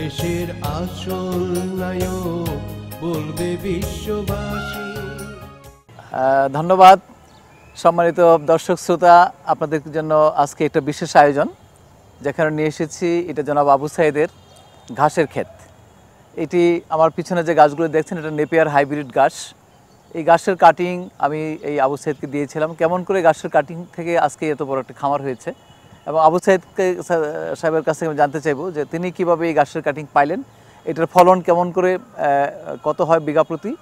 দেশের আসল নায়ক বলবে বিশ্ববাসী ধন্যবাদ সম্মানিত দর্শক শ্রোতা আপনাদের জন্য আজকে একটা বিশেষ আয়োজন যেখানে নিয়ে এসেছি এটা জনাব আবু সাইদের ঘাসের ক্ষেত এটি আমার পিছনে যে গাছগুলো দেখছেন এটা নেপিয়ার হাইব্রিড গাছ এই ঘাসের কাটিং আমি এই আবু সাইদকে দিয়েছিলাম কেমন করে ঘাসের কাটিং থেকে আজকে এত বড় একটা খামার হয়েছে এবং আবু সাইদকে সাহেবের কাছ থেকে আমি জানতে চাইব যে তিনি কিভাবে এই গাছের কাটিং পাইলেন এটার ফলন কেমন করে কত হয় বিঘা প্রতি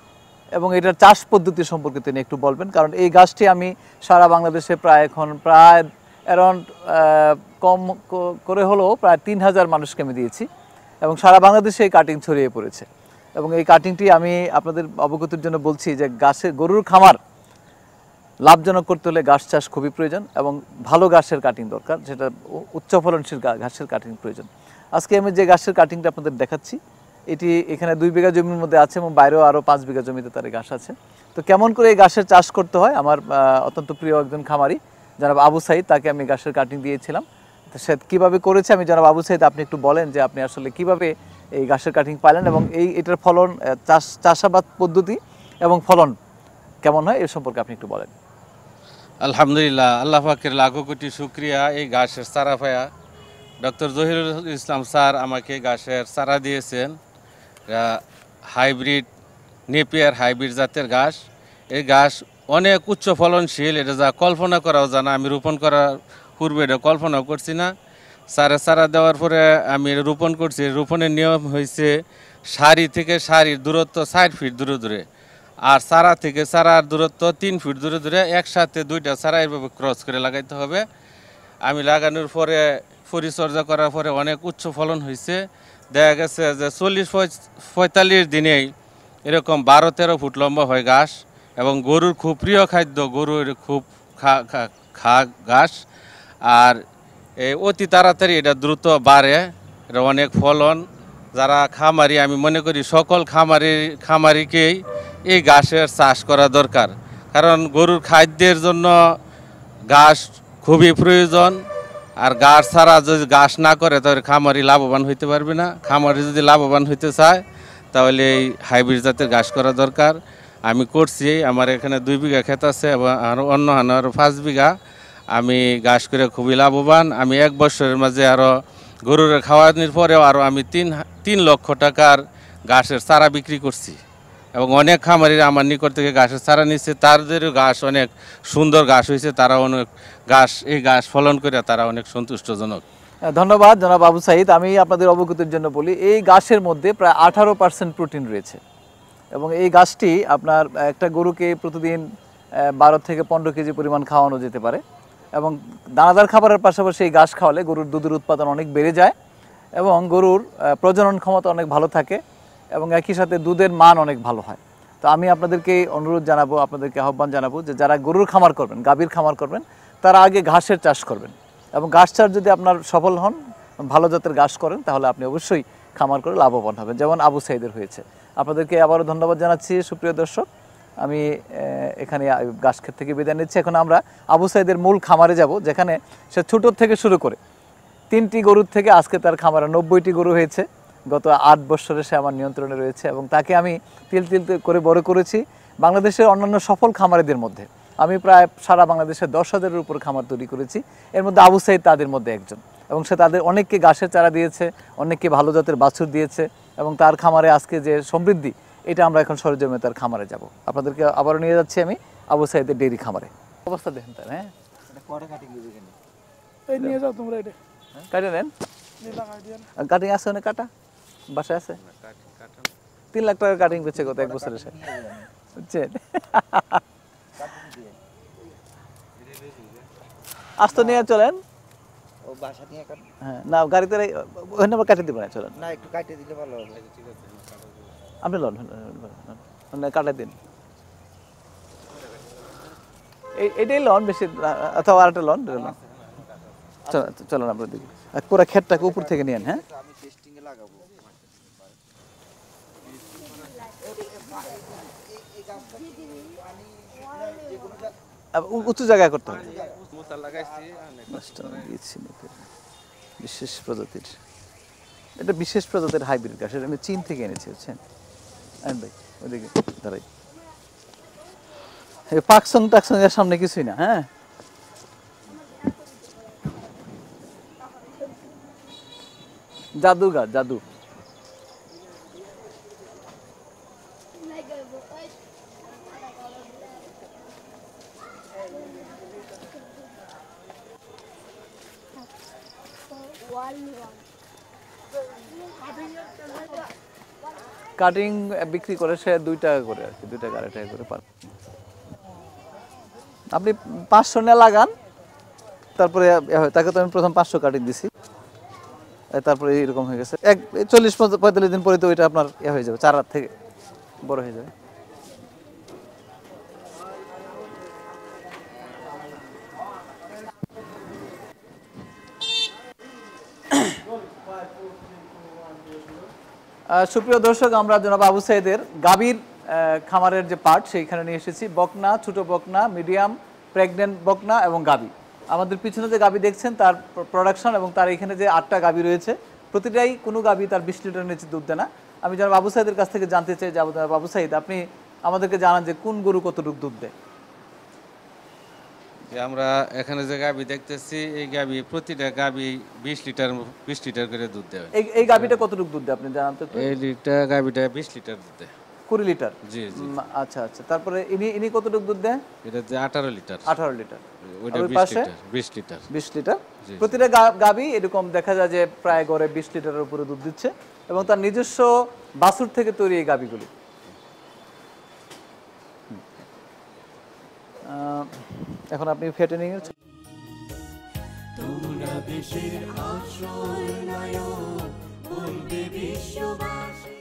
এবং এটার চাষ পদ্ধতি সম্পর্কে তিনি একটু বলবেন কারণ এই গাছটি আমি সারা বাংলাদেশে প্রায় এখন প্রায় অ্যারাউন্ড কম করে হলেও প্রায় তিন হাজার মানুষকে আমি দিয়েছি এবং সারা বাংলাদেশে এই কাটিং ছড়িয়ে পড়েছে এবং এই কাটিংটি আমি আপনাদের অবগতির জন্য বলছি যে গাছের গরুর খামার লাভজনক করতে হলে গাছ চাষ খুবই প্রয়োজন এবং ভালো গাছের কাটিং দরকার যেটা উচ্চ ফলনশীল ঘাসের কাটিং প্রয়োজন আজকে আমি যে গাছের কাটিংটা আপনাদের দেখাচ্ছি এটি এখানে দুই বিঘা জমির মধ্যে আছে এবং বাইরেও আরও পাঁচ বিঘা জমিতে তার গাছ আছে তো কেমন করে এই গাছের চাষ করতে হয় আমার অত্যন্ত প্রিয় একজন খামারি যারা আবু সাইদ তাকে আমি গাছের কাটিং দিয়েছিলাম তো সে কীভাবে করেছে আমি যারা আবু সাইদ আপনি একটু বলেন যে আপনি আসলে কিভাবে এই গাছের কাটিং পাইলেন এবং এই এটার ফলন চাষ চাষাবাদ পদ্ধতি এবং ফলন কেমন হয় এ সম্পর্কে আপনি একটু বলেন আলহামদুলিল্লাহ আল্লাহ ফাকের লাখো কোটি শুক্রিয়া এই গাছের চারা পায়া ডক্টর জহিরুল ইসলাম স্যার আমাকে গাছের চারা দিয়েছেন হাইব্রিড নেপিয়ার হাইব্রিড জাতের গাছ এই গাছ অনেক উচ্চ ফলনশীল এটা যা কল্পনা করাও জানা আমি রোপণ করার পূর্বে এটা কল্পনাও করছি না সারে সারা দেওয়ার পরে আমি রোপণ করছি রোপণের নিয়ম হয়েছে সারি থেকে সারির দূরত্ব ষাট ফিট দূরে দূরে আর চারা থেকে চারার দূরত্ব তিন ফুট দূরে দূরে একসাথে দুইটা চারা এভাবে ক্রস করে লাগাইতে হবে আমি লাগানোর পরে পরিচর্যা করার পরে অনেক উচ্চ ফলন হয়েছে দেখা গেছে যে চল্লিশ পঁয়তাল্লিশ দিনেই এরকম বারো তেরো ফুট লম্বা হয় ঘাস এবং গরুর খুব প্রিয় খাদ্য গরুর খুব খা খা ঘাস আর অতি তাড়াতাড়ি এটা দ্রুত বাড়ে এটা অনেক ফলন যারা খামারি আমি মনে করি সকল খামারি খামারিকেই এই ঘাসের চাষ করা দরকার কারণ গরুর খাদ্যের জন্য ঘাস খুবই প্রয়োজন আর ঘাস ছাড়া যদি ঘাস না করে তাহলে খামারি লাভবান হইতে পারবে না খামারি যদি লাভবান হইতে চায় তাহলে এই হাইব্রিড জাতের ঘাস করা দরকার আমি করছি আমার এখানে দুই বিঘা ক্ষেত আছে এবং আরও অন্য আরও পাঁচ বিঘা আমি ঘাস করে খুবই লাভবান আমি এক বছরের মাঝে আরও গরুর খাওয়ানির পরেও আরও আমি তিন তিন লক্ষ টাকার ঘাসের চারা বিক্রি করছি এবং অনেক খামারিরা আমার নিকট থেকে ঘাসের চারা নিচ্ছে তাদেরও ঘাস অনেক সুন্দর ঘাস হয়েছে তারা অনেক ঘাস এই ঘাস ফলন করে তারা অনেক সন্তুষ্টজনক ধন্যবাদ জনাব আবু সাইদ আমি আপনাদের অবগতির জন্য বলি এই গাছের মধ্যে প্রায় আঠারো পার্সেন্ট প্রোটিন রয়েছে এবং এই গাছটি আপনার একটা গরুকে প্রতিদিন বারো থেকে পনেরো কেজি পরিমাণ খাওয়ানো যেতে পারে এবং দানাদার খাবারের পাশাপাশি এই ঘাস খাওয়ালে গরুর দুধের উৎপাদন অনেক বেড়ে যায় এবং গরুর প্রজনন ক্ষমতা অনেক ভালো থাকে এবং একই সাথে দুধের মান অনেক ভালো হয় তো আমি আপনাদেরকে অনুরোধ জানাবো আপনাদেরকে আহ্বান জানাবো যে যারা গরুর খামার করবেন গাভীর খামার করবেন তারা আগে ঘাসের চাষ করবেন এবং ঘাস চাষ যদি আপনার সফল হন ভালো জাতের ঘাস করেন তাহলে আপনি অবশ্যই খামার করে লাভবান হবেন যেমন আবু সাইদের হয়েছে আপনাদেরকে আবারও ধন্যবাদ জানাচ্ছি সুপ্রিয় দর্শক আমি এখানে ক্ষেত থেকে বিদায় নিচ্ছি এখন আমরা আবু সাইদের মূল খামারে যাব যেখানে সে ছোটোর থেকে শুরু করে তিনটি গরুর থেকে আজকে তার খামারে নব্বইটি গরু হয়েছে গত আট বছরে সে আমার নিয়ন্ত্রণে রয়েছে এবং তাকে আমি তিল তিল করে বড় করেছি বাংলাদেশের অন্যান্য সফল খামারিদের মধ্যে আমি প্রায় সারা বাংলাদেশের দশ হাজারের উপর খামার তৈরি করেছি এর মধ্যে আবু সাইদ তাদের মধ্যে একজন এবং সে তাদের অনেককে গাছের চারা দিয়েছে অনেককে ভালো জাতের বাছুর দিয়েছে এবং তার খামারে আজকে যে সমৃদ্ধি এটা আমরা এখন সরজমে তার খামারে যাব আপনাদেরকে আবারও নিয়ে যাচ্ছি আমি আবু সাইদের ডেরি খামারে অবস্থা দেখেন তার হ্যাঁ কাটিং আছে অনেক মানে কাটা বাসায় আছে তিন লাখ টাকা কাটিং করছে গত এক বছরে সে বুঝছেন আস্ত নিয়ে চলেন হ্যাঁ না গাড়িতে ওই কাটিয়ে দিবেন না কাটিয়ে আচ্ছা, এটাই বেশি আচ্ছা, হ্যাঁ, হ্যাঁ, আপনার দিকে পুরা খেতটাকে উপর থেকে নিয়েন হ্যাঁ উঁচু জায়গায় করতে হবে বিশেষ প্রজাতির এটা বিশেষ প্রজাতির হাইব্রিড গাছ এটা আমি চীন থেকে এনেছি বুঝছেন ওইদিকে দাঁড়াই পাকসং টাকসং এর সামনে কিছুই না হ্যাঁ জাদু গাছ জাদু কাটিং uh, বিক্রি করে সে দুই টাকা করে আর কি দুই টাকা আড়াই টাকা করে পার আপনি পাঁচশো নিয়ে লাগান তারপরে তাকে তো আমি প্রথম পাঁচশো কাটিং দিছি তারপরে এরকম হয়ে গেছে এক চল্লিশ পঁয়তাল্লিশ দিন পরে তো ওইটা আপনার ইয়ে হয়ে যাবে চার থেকে বড় হয়ে যাবে সুপ্রিয় দর্শক আমরা জনাব আবু সাইদের গাভীর খামারের যে পার্ট সেইখানে নিয়ে এসেছি বকনা ছোট বকনা মিডিয়াম প্রেগনেন্ট বকনা এবং গাবি আমাদের পিছনে যে গাবি দেখছেন তার প্রোডাকশন এবং তার এখানে যে আটটা গাবি রয়েছে প্রতিটাই কোনো গাবি তার বিশ লিটার নিচে দুধ দেয় না আমি জনাব আবু সাইদের কাছ থেকে জানতে চাই যে বাবু সাইদ আপনি আমাদেরকে জানান যে কোন গরু কতটুকু দুধ দেয় যে আমরা এখানে যে গাবি দেখতেছি এই গাবি প্রতিটা গাবি বিশ লিটার বিশ লিটার করে দুধ দেয় এই গাবিটা কতটুকু দুধ দেয় আপনি জানান তো এই লিটার গাবিটা বিশ লিটার দুধ দেয় কুড়ি লিটার জি জি আচ্ছা আচ্ছা তারপরে ইনি ইনি কতটুকু দুধ দেয় এটা যে আঠারো লিটার আঠারো লিটার ওইটা বিশ লিটার বিশ লিটার বিশ লিটার প্রতিটা গাবি এরকম দেখা যায় যে প্রায় গড়ে বিশ লিটারের উপরে দুধ দিচ্ছে এবং তার নিজস্ব বাছুর থেকে তৈরি এই গাবিগুলি এখন আপনি ফেটে এর তোমরা দেশের আসল বলবে বিশ্ববাসী